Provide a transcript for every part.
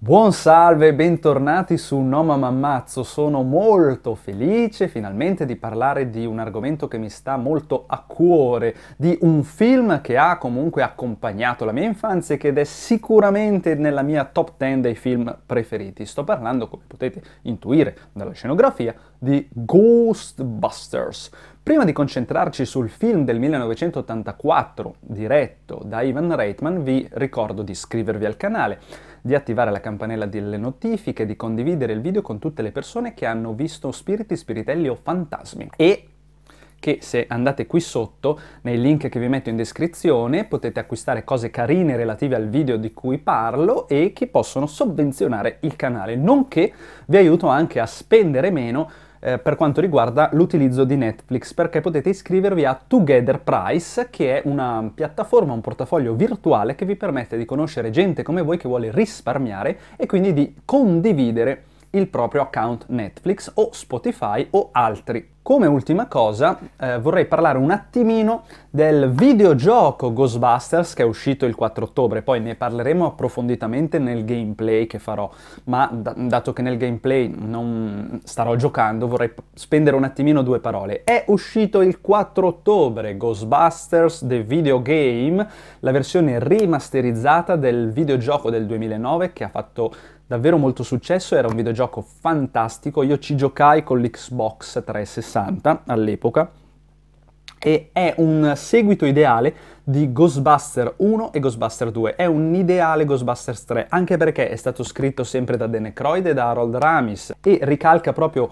Buon salve, bentornati su No Mamma Ammazzo, sono molto felice finalmente di parlare di un argomento che mi sta molto a cuore, di un film che ha comunque accompagnato la mia infanzia e ed è sicuramente nella mia top 10 dei film preferiti. Sto parlando, come potete intuire dalla scenografia, di Ghostbusters. Prima di concentrarci sul film del 1984 diretto da Ivan Reitman, vi ricordo di iscrivervi al canale di attivare la campanella delle notifiche, di condividere il video con tutte le persone che hanno visto spiriti, spiritelli o fantasmi. E che se andate qui sotto, nei link che vi metto in descrizione, potete acquistare cose carine relative al video di cui parlo e che possono sovvenzionare il canale, nonché vi aiuto anche a spendere meno eh, per quanto riguarda l'utilizzo di Netflix, perché potete iscrivervi a Together Price, che è una piattaforma, un portafoglio virtuale che vi permette di conoscere gente come voi che vuole risparmiare e quindi di condividere il proprio account Netflix o Spotify o altri come ultima cosa eh, vorrei parlare un attimino del videogioco Ghostbusters che è uscito il 4 ottobre, poi ne parleremo approfonditamente nel gameplay che farò, ma d- dato che nel gameplay non starò giocando vorrei p- spendere un attimino due parole. È uscito il 4 ottobre Ghostbusters The Videogame, la versione rimasterizzata del videogioco del 2009 che ha fatto davvero molto successo, era un videogioco fantastico, io ci giocai con l'Xbox 360 all'epoca e è un seguito ideale di Ghostbuster 1 e Ghostbuster 2, è un ideale Ghostbusters 3, anche perché è stato scritto sempre da Dan Aykroyd e da Harold Ramis e ricalca proprio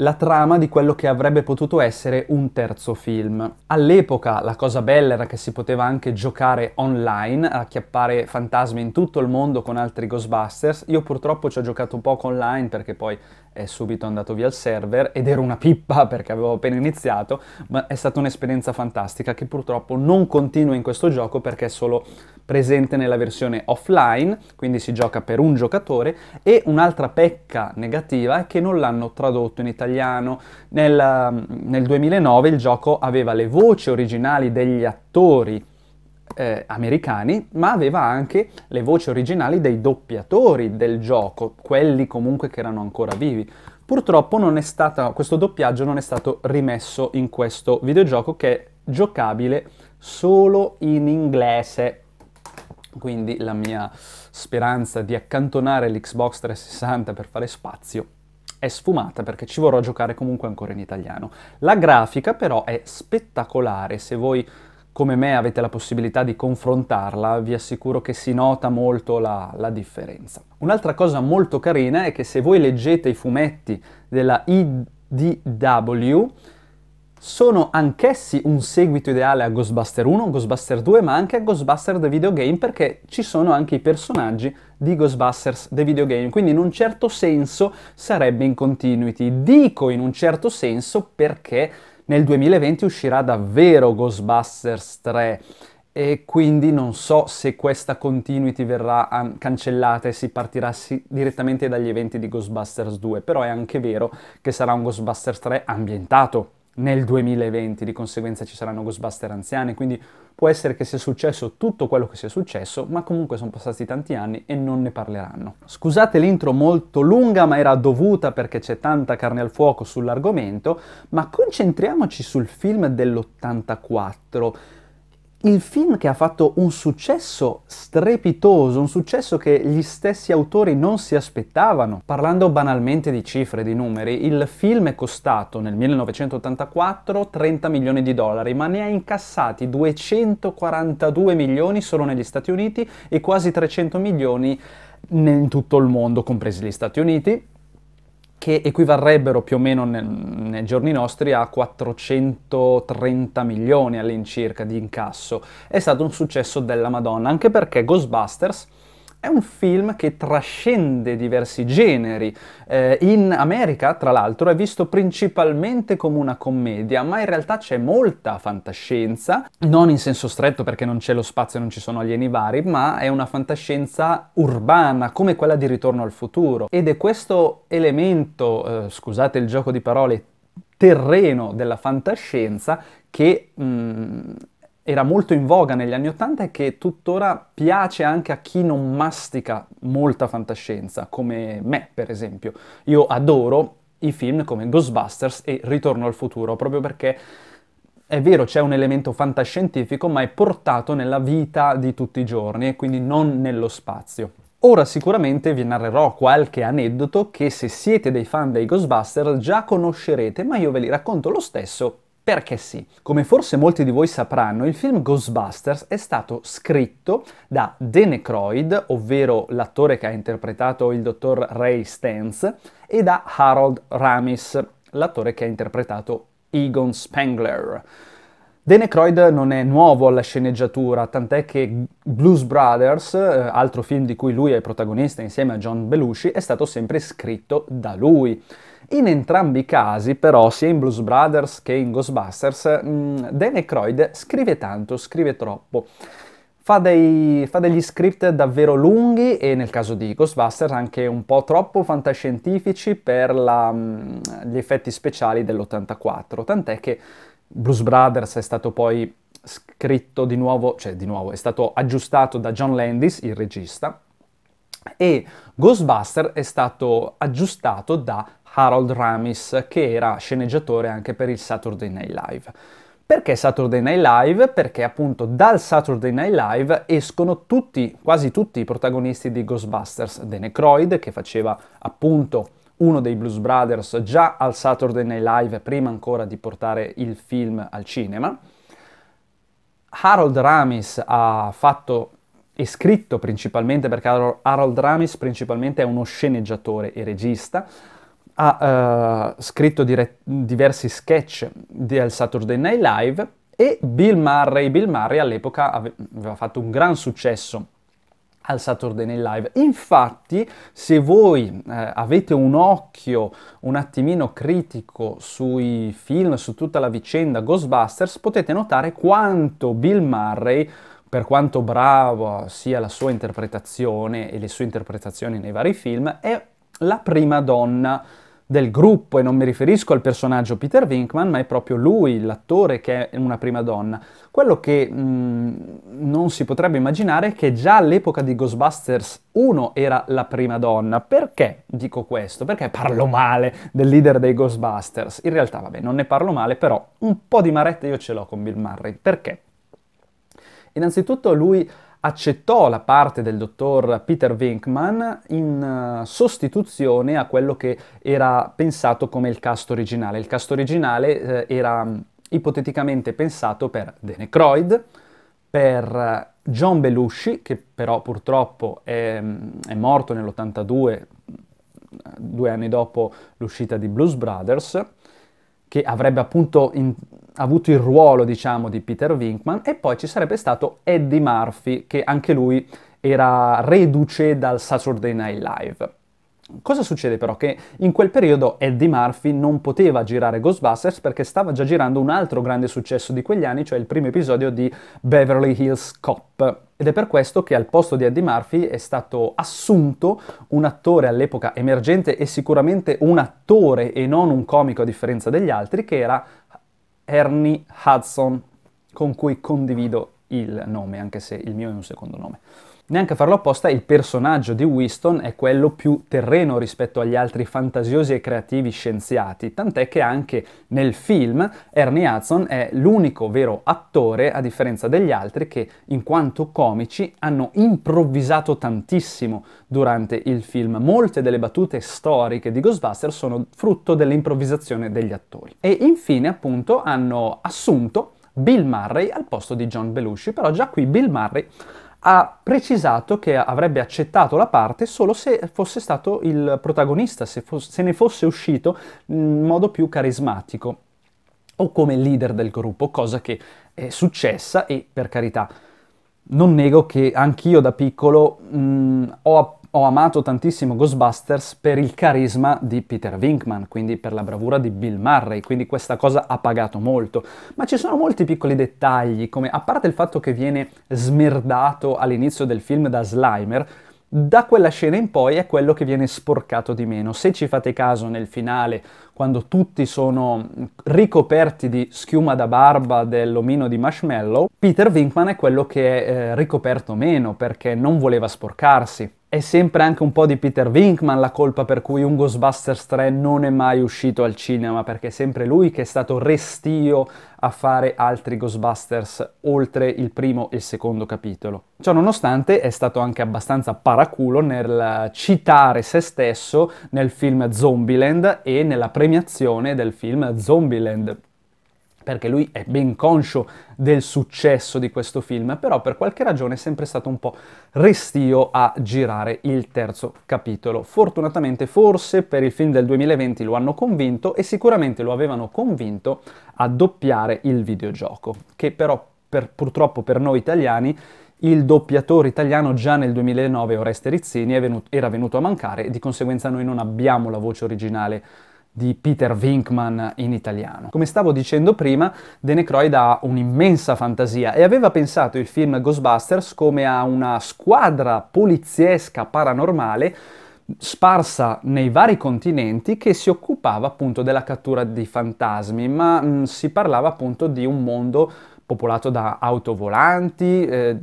la trama di quello che avrebbe potuto essere un terzo film. All'epoca la cosa bella era che si poteva anche giocare online, acchiappare fantasmi in tutto il mondo con altri Ghostbusters. Io purtroppo ci ho giocato poco online perché poi è subito andato via il server ed ero una pippa perché avevo appena iniziato, ma è stata un'esperienza fantastica che purtroppo non continua in questo gioco perché è solo presente nella versione offline, quindi si gioca per un giocatore, e un'altra pecca negativa è che non l'hanno tradotto in italiano italiano. Nel, mm, nel 2009 il gioco aveva le voci originali degli attori eh, americani, ma aveva anche le voci originali dei doppiatori del gioco, quelli comunque che erano ancora vivi. Purtroppo stato, questo doppiaggio non è stato rimesso in questo videogioco che è giocabile solo in inglese. Quindi la mia speranza di accantonare l'Xbox 360 per fare spazio è sfumata perché ci vorrò giocare comunque ancora in italiano. La grafica però è spettacolare, se voi come me avete la possibilità di confrontarla, vi assicuro che si nota molto la, la, differenza. Un'altra cosa molto carina è che se voi leggete i fumetti della IDW, sono anch'essi un seguito ideale a Ghostbuster 1, Ghostbuster 2, ma anche a Ghostbuster The Videogame perché ci sono anche i personaggi di Ghostbusters The Videogame, quindi in un certo senso sarebbe in continuity. Dico in un certo senso perché nel 2020 uscirà davvero Ghostbusters 3 e quindi non so se questa continuity verrà ehm, cancellata e si partirà direttamente dagli eventi di Ghostbusters 2, però è anche vero che sarà un Ghostbusters 3 ambientato nel 2020, di conseguenza ci saranno Ghostbuster anziani, quindi può essere che sia successo tutto quello che sia successo, ma comunque sono passati tanti anni e non ne parleranno. Scusate l'intro molto lunga, ma era dovuta perché c'è tanta carne al fuoco sull'argomento, ma concentriamoci sul film dell'84 il film che ha fatto un successo strepitoso, un successo che gli stessi autori non si aspettavano. Parlando banalmente di cifre, di numeri, il film è costato nel 1984 30 milioni di dollari, ma ne ha incassati 242 milioni solo negli Stati Uniti e quasi 300 milioni in tutto il mondo, compresi gli Stati Uniti, che equivarrebbero più o meno nei giorni nostri a 430 milioni all'incirca di incasso. È stato un successo della Madonna, anche perché Ghostbusters è un film che trascende diversi generi. Eh, in America, tra l'altro, è visto principalmente come una commedia, ma in realtà c'è molta fantascienza, non in senso stretto perché non c'è lo spazio e non ci sono alieni vari, ma è una fantascienza urbana, come quella di Ritorno al futuro. Ed è questo elemento, eh, scusate il gioco di parole, terreno della fantascienza che mh, mm, era molto in voga negli anni Ottanta e che tuttora piace anche a chi non mastica molta fantascienza, come me per esempio. Io adoro i film come Ghostbusters e Ritorno al futuro, proprio perché è vero c'è un elemento fantascientifico, ma è portato nella vita di tutti i giorni e quindi non nello spazio. Ora sicuramente vi narrerò qualche aneddoto che se siete dei fan dei Ghostbusters già conoscerete, ma io ve li racconto lo stesso perché sì, come forse molti di voi sapranno, il film Ghostbusters è stato scritto da Dene Croyd, ovvero l'attore che ha interpretato il dottor Ray Stantz, e da Harold Ramis, l'attore che ha interpretato Egon Spengler. Dene Croyd non è nuovo alla sceneggiatura, tant'è che Blues Brothers, eh, altro film di cui lui è protagonista insieme a John Belushi, è stato sempre scritto da lui. In entrambi i casi, però, sia in Blues Brothers che in Ghostbusters, mh, mm, Dan Aykroyd scrive tanto, scrive troppo. Fa, dei, fa, degli script davvero lunghi e nel caso di Ghostbusters anche un po' troppo fantascientifici per la, mm, gli effetti speciali dell'84, tant'è che Blues Brothers è stato poi scritto di nuovo, cioè di nuovo, è stato aggiustato da John Landis, il regista, e Ghostbusters è stato aggiustato da Harold Ramis, che era sceneggiatore anche per il Saturday Night Live. Perché Saturday Night Live? Perché appunto dal Saturday Night Live escono tutti, quasi tutti i protagonisti di Ghostbusters, The Necroid che faceva appunto uno dei Blues Brothers già al Saturday Night Live prima ancora di portare il film al cinema. Harold Ramis ha fatto e scritto principalmente perché Harold Ramis principalmente è uno sceneggiatore e regista, ha uh, scritto dire- diversi sketch del Saturday Night Live e Bill Murray. Bill Murray all'epoca aveva fatto un gran successo al Saturday Night Live. Infatti, se voi eh, avete un occhio un attimino critico sui film, su tutta la vicenda Ghostbusters, potete notare quanto Bill Murray per quanto bravo sia la sua interpretazione e le sue interpretazioni nei vari film, è la prima donna del gruppo e non mi riferisco al personaggio Peter Winkman, ma è proprio lui, l'attore che è una prima donna. Quello che mh, mm, non si potrebbe immaginare è che già all'epoca di Ghostbusters 1 era la prima donna. Perché dico questo? Perché parlo male del leader dei Ghostbusters? In realtà, vabbè, non ne parlo male, però un po' di maretta io ce l'ho con Bill Murray. Perché? Innanzitutto lui accettò la parte del dottor Peter Winkman in eh, sostituzione a quello che era pensato come il cast originale. Il cast originale eh, era mm, ipoteticamente pensato per Dene Croyd, per eh, John Belushi, che però purtroppo è, mm, è morto nell'82, mm, due anni dopo l'uscita di Blues Brothers, che avrebbe appunto in, avuto il ruolo, diciamo, di Peter Winkman e poi ci sarebbe stato Eddie Murphy, che anche lui era reduce dal Saturday Night Live. Cosa succede però? Che in quel periodo Eddie Murphy non poteva girare Ghostbusters perché stava già girando un altro grande successo di quegli anni, cioè il primo episodio di Beverly Hills Cop. Ed è per questo che al posto di Eddie Murphy è stato assunto un attore all'epoca emergente e sicuramente un attore e non un comico a differenza degli altri, che era Ernie Hudson, con cui condivido il nome, anche se il mio è un secondo nome. Neanche a farlo apposta, il personaggio di Winston è quello più terreno rispetto agli altri fantasiosi e creativi scienziati, tant'è che anche nel film Ernie Hudson è l'unico vero attore, a differenza degli altri, che in quanto comici hanno improvvisato tantissimo durante il film. Molte delle battute storiche di Ghostbusters sono frutto dell'improvvisazione degli attori. E infine, appunto, hanno assunto Bill Murray al posto di John Belushi, però già qui Bill Murray ha precisato che avrebbe accettato la parte solo se fosse stato il protagonista, se, fosse, se ne fosse uscito in modo più carismatico o come leader del gruppo, cosa che è successa e per carità. Non nego che anch'io da piccolo mh, ho ho amato tantissimo Ghostbusters per il carisma di Peter Winkman, quindi per la bravura di Bill Murray, quindi questa cosa ha pagato molto. Ma ci sono molti piccoli dettagli, come a parte il fatto che viene smerdato all'inizio del film da Slimer, da quella scena in poi è quello che viene sporcato di meno. Se ci fate caso nel finale, quando tutti sono ricoperti di schiuma da barba dell'omino di Marshmallow, Peter Winkman è quello che è eh, ricoperto meno perché non voleva sporcarsi è sempre anche un po' di Peter Winkman la colpa per cui un Ghostbusters 3 non è mai uscito al cinema, perché è sempre lui che è stato restio a fare altri Ghostbusters oltre il primo e il secondo capitolo. Ciò nonostante è stato anche abbastanza paraculo nel citare se stesso nel film Zombieland e nella premiazione del film Zombieland perché lui è ben conscio del successo di questo film, però per qualche ragione è sempre stato un po' restio a girare il terzo capitolo. Fortunatamente forse per il film del 2020 lo hanno convinto e sicuramente lo avevano convinto a doppiare il videogioco, che però per, purtroppo per noi italiani il doppiatore italiano già nel 2009, Oreste Rizzini, venuto, era venuto a mancare e di conseguenza noi non abbiamo la voce originale di Peter Winkman in italiano. Come stavo dicendo prima, Dene Croyd ha un'immensa fantasia e aveva pensato il film Ghostbusters come a una squadra poliziesca paranormale sparsa nei vari continenti che si occupava appunto della cattura di fantasmi, ma mh, mm, si parlava appunto di un mondo popolato da autovolanti, eh,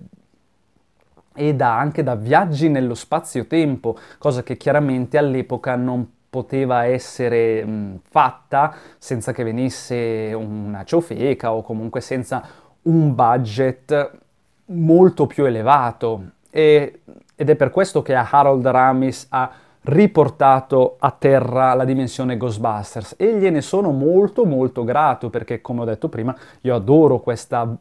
e da, anche da viaggi nello spazio-tempo, cosa che chiaramente all'epoca non poteva essere mh, fatta senza che venisse una ciofeca o comunque senza un budget molto più elevato e, ed è per questo che Harold Ramis ha riportato a terra la dimensione Ghostbusters e gliene sono molto molto grato perché come ho detto prima io adoro questa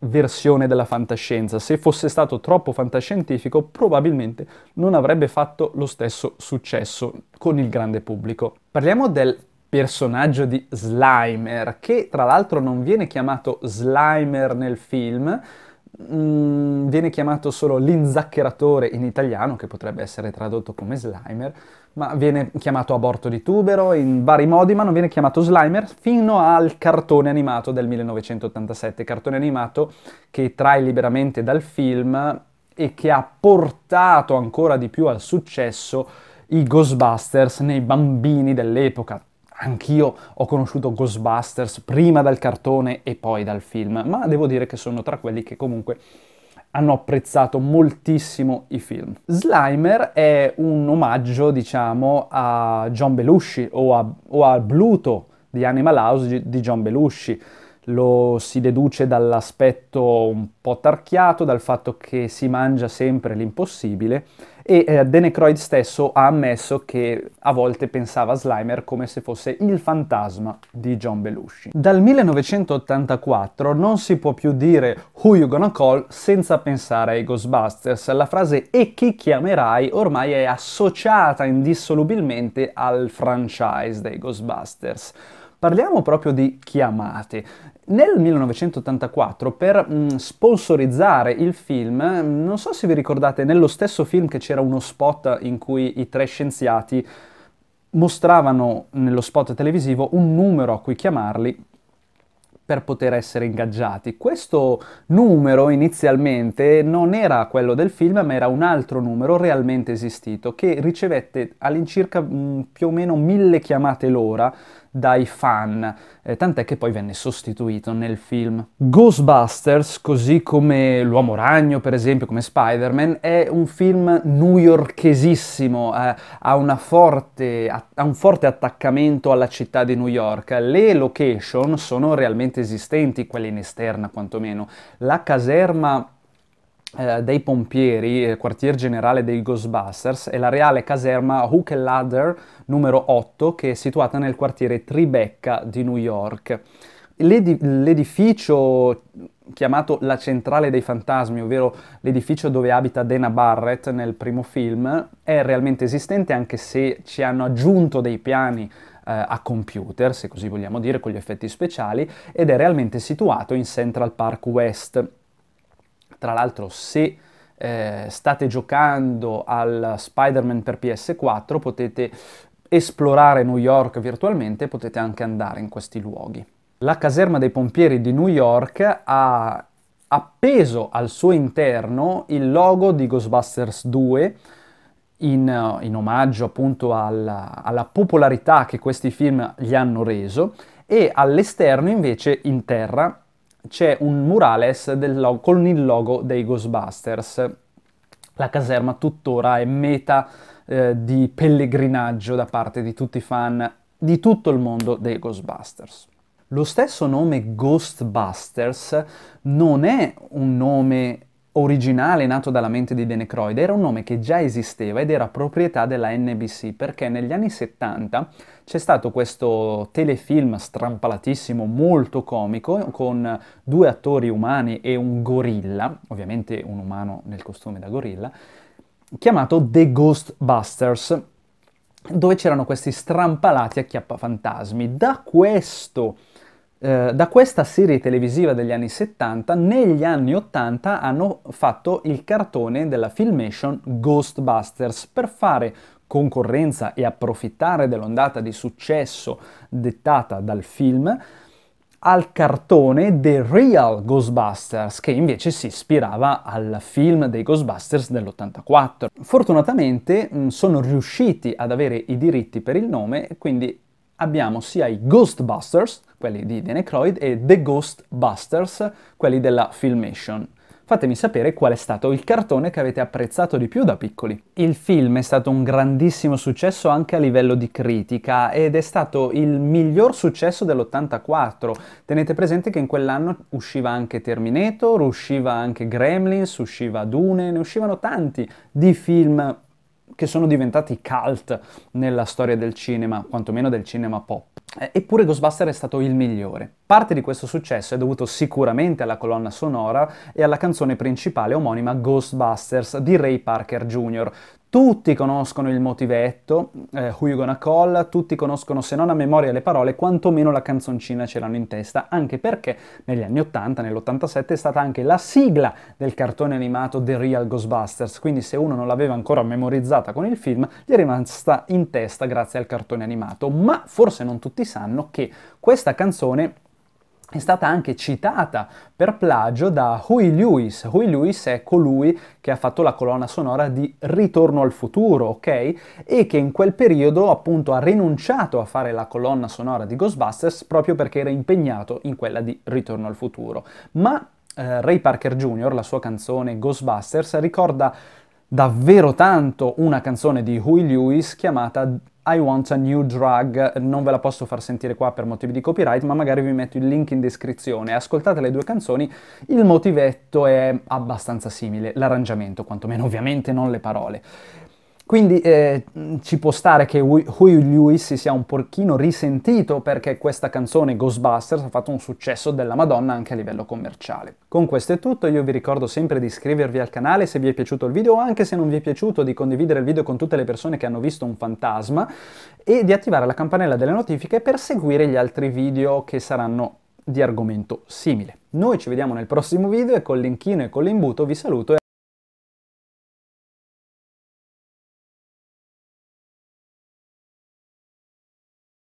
versione della fantascienza. Se fosse stato troppo fantascientifico, probabilmente non avrebbe fatto lo stesso successo con il grande pubblico. Parliamo del personaggio di Slimer, che tra l'altro non viene chiamato Slimer nel film, mh, mm, viene chiamato solo l'inzaccheratore in italiano, che potrebbe essere tradotto come slimer, ma viene chiamato aborto di tubero in vari modi, ma non viene chiamato slimer fino al cartone animato del 1987, cartone animato che trae liberamente dal film e che ha portato ancora di più al successo i Ghostbusters nei bambini dell'epoca, anch'io ho conosciuto Ghostbusters prima dal cartone e poi dal film, ma devo dire che sono tra quelli che comunque hanno apprezzato moltissimo i film. Slimer è un omaggio, diciamo, a John Belushi o a, o a Bluto di Animal House di John Belushi lo si deduce dall'aspetto un po' tarchiato, dal fatto che si mangia sempre l'impossibile e eh, Denecroid stesso ha ammesso che a volte pensava a Slimer come se fosse il fantasma di John Belushi. Dal 1984 non si può più dire Who You Gonna Call senza pensare ai Ghostbusters. La frase E chi chiamerai ormai è associata indissolubilmente al franchise dei Ghostbusters. Parliamo proprio di chiamate. Nel 1984, per mh, mm, sponsorizzare il film, non so se vi ricordate, nello stesso film che c'era uno spot in cui i tre scienziati mostravano nello spot televisivo un numero a cui chiamarli per poter essere ingaggiati. Questo numero inizialmente non era quello del film, ma era un altro numero realmente esistito che ricevette all'incirca mh, mm, più o meno mille chiamate l'ora dai fan, eh, tant'è che poi venne sostituito nel film. Ghostbusters, così come L'Uomo Ragno, per esempio, come Spider-Man, è un film newyorkesissimo, eh, ha, forte, ha un forte attaccamento alla città di New York. Le location sono realmente esistenti, quelle in esterna quantomeno. La caserma eh, dei pompieri, eh, quartier generale dei Ghostbusters, è la reale caserma Hook Ladder numero 8 che è situata nel quartiere Tribeca di New York. L'edi- l'edificio chiamato la centrale dei fantasmi, ovvero l'edificio dove abita Dana Barrett nel primo film, è realmente esistente anche se ci hanno aggiunto dei piani eh, a computer, se così vogliamo dire, con gli effetti speciali, ed è realmente situato in Central Park West, tra l'altro se eh, state giocando al Spider-Man per PS4 potete esplorare New York virtualmente, potete anche andare in questi luoghi. La caserma dei pompieri di New York ha appeso al suo interno il logo di Ghostbusters 2 in, eh, in omaggio appunto alla, alla popolarità che questi film gli hanno reso e all'esterno invece in terra c'è un murales logo, con il logo dei Ghostbusters. La caserma tuttora è meta eh, di pellegrinaggio da parte di tutti i fan di tutto il mondo dei Ghostbusters. Lo stesso nome Ghostbusters non è un nome originale nato dalla mente di Denecroid era un nome che già esisteva ed era proprietà della NBC perché negli anni 70 c'è stato questo telefilm strampalatissimo molto comico con due attori umani e un gorilla, ovviamente un umano nel costume da gorilla, chiamato The Ghostbusters dove c'erano questi strampalati acchiappafantasmi. Da questo eh, da questa serie televisiva degli anni 70, negli anni 80 hanno fatto il cartone della filmation Ghostbusters per fare concorrenza e approfittare dell'ondata di successo dettata dal film al cartone The Real Ghostbusters, che invece si ispirava al film dei Ghostbusters dell'84. Fortunatamente mm, sono riusciti ad avere i diritti per il nome, e quindi abbiamo sia i Ghostbusters, quelli di The Necroid, e The Ghostbusters, quelli della Filmation. Fatemi sapere qual è stato il cartone che avete apprezzato di più da piccoli. Il film è stato un grandissimo successo anche a livello di critica ed è stato il miglior successo dell'84. Tenete presente che in quell'anno usciva anche Terminator, usciva anche Gremlins, usciva Dune, ne uscivano tanti di film che sono diventati cult nella storia del cinema, quantomeno del cinema pop. Eh, eppure Ghostbuster è stato il migliore. Parte di questo successo è dovuto sicuramente alla colonna sonora e alla canzone principale omonima Ghostbusters di Ray Parker Jr., tutti conoscono il motivetto, eh, Who You Gonna Call, tutti conoscono se non a memoria le parole, quantomeno la canzoncina ce l'hanno in testa, anche perché negli anni 80, nell'87 è stata anche la sigla del cartone animato The Real Ghostbusters, quindi se uno non l'aveva ancora memorizzata con il film, gli è rimasta in testa grazie al cartone animato, ma forse non tutti sanno che questa canzone è stata anche citata per plagio da Huey Lewis. Huey Lewis è colui che ha fatto la colonna sonora di Ritorno al futuro, ok? E che in quel periodo appunto ha rinunciato a fare la colonna sonora di Ghostbusters proprio perché era impegnato in quella di Ritorno al futuro. Ma eh, Ray Parker Jr., la sua canzone Ghostbusters, ricorda davvero tanto una canzone di Huey Lewis chiamata i want a new drug, non ve la posso far sentire qua per motivi di copyright, ma magari vi metto il link in descrizione. Ascoltate le due canzoni, il motivetto è abbastanza simile, l'arrangiamento quantomeno, ovviamente non le parole. Quindi eh, ci può stare che Huey Lewis si sia un pochino risentito perché questa canzone Ghostbusters ha fatto un successo della Madonna anche a livello commerciale. Con questo è tutto, io vi ricordo sempre di iscrivervi al canale se vi è piaciuto il video o anche se non vi è piaciuto di condividere il video con tutte le persone che hanno visto un fantasma e di attivare la campanella delle notifiche per seguire gli altri video che saranno di argomento simile. Noi ci vediamo nel prossimo video e con l'inchino e con l'imbuto vi saluto e